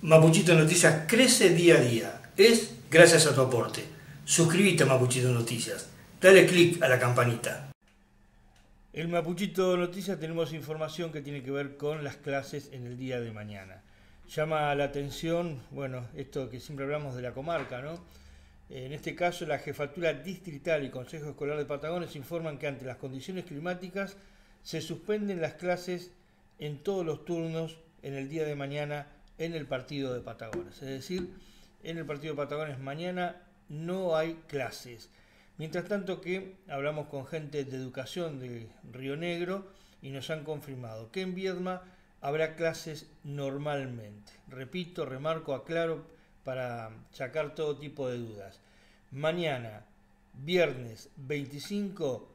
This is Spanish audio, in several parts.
Mapuchito Noticias crece día a día. Es gracias a tu aporte. Suscríbete a Mapuchito Noticias. Dale click a la campanita. En Mapuchito Noticias tenemos información que tiene que ver con las clases en el día de mañana. Llama la atención, bueno, esto que siempre hablamos de la comarca, ¿no? En este caso, la Jefatura Distrital y Consejo Escolar de Patagones informan que ante las condiciones climáticas se suspenden las clases en todos los turnos en el día de mañana en el partido de Patagones. Es decir, en el partido de Patagones mañana no hay clases. Mientras tanto que hablamos con gente de educación de Río Negro y nos han confirmado que en Viedma habrá clases normalmente. Repito, remarco, aclaro para sacar todo tipo de dudas. Mañana, viernes 25,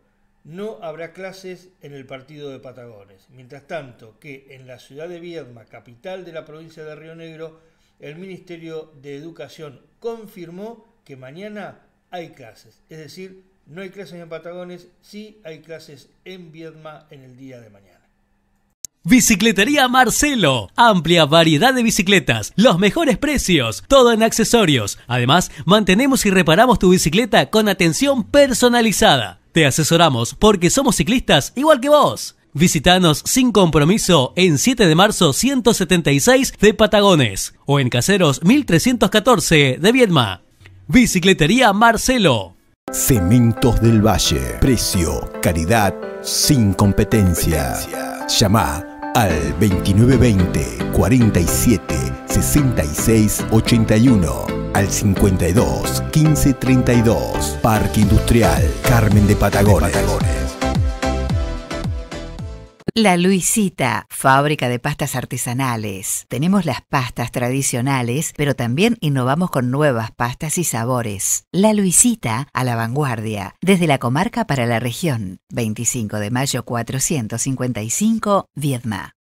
no habrá clases en el partido de Patagones, mientras tanto que en la ciudad de Viedma, capital de la provincia de Río Negro, el Ministerio de Educación confirmó que mañana hay clases, es decir, no hay clases en Patagones, sí hay clases en Viedma en el día de mañana. Bicicletería Marcelo. Amplia variedad de bicicletas, los mejores precios, todo en accesorios. Además, mantenemos y reparamos tu bicicleta con atención personalizada. Te asesoramos porque somos ciclistas igual que vos. Visítanos sin compromiso en 7 de marzo 176 de Patagones o en Caseros 1314 de Viedma. Bicicletería Marcelo. Cementos del Valle. Precio, calidad, sin competencia. competencia. Llama al 2920 47 66 81 al 52 15 32. Parque Industrial Carmen de Patagones. La Luisita, fábrica de pastas artesanales. Tenemos las pastas tradicionales, pero también innovamos con nuevas pastas y sabores. La Luisita, a la vanguardia, desde la comarca para la región. 25 de mayo 455, Viedma.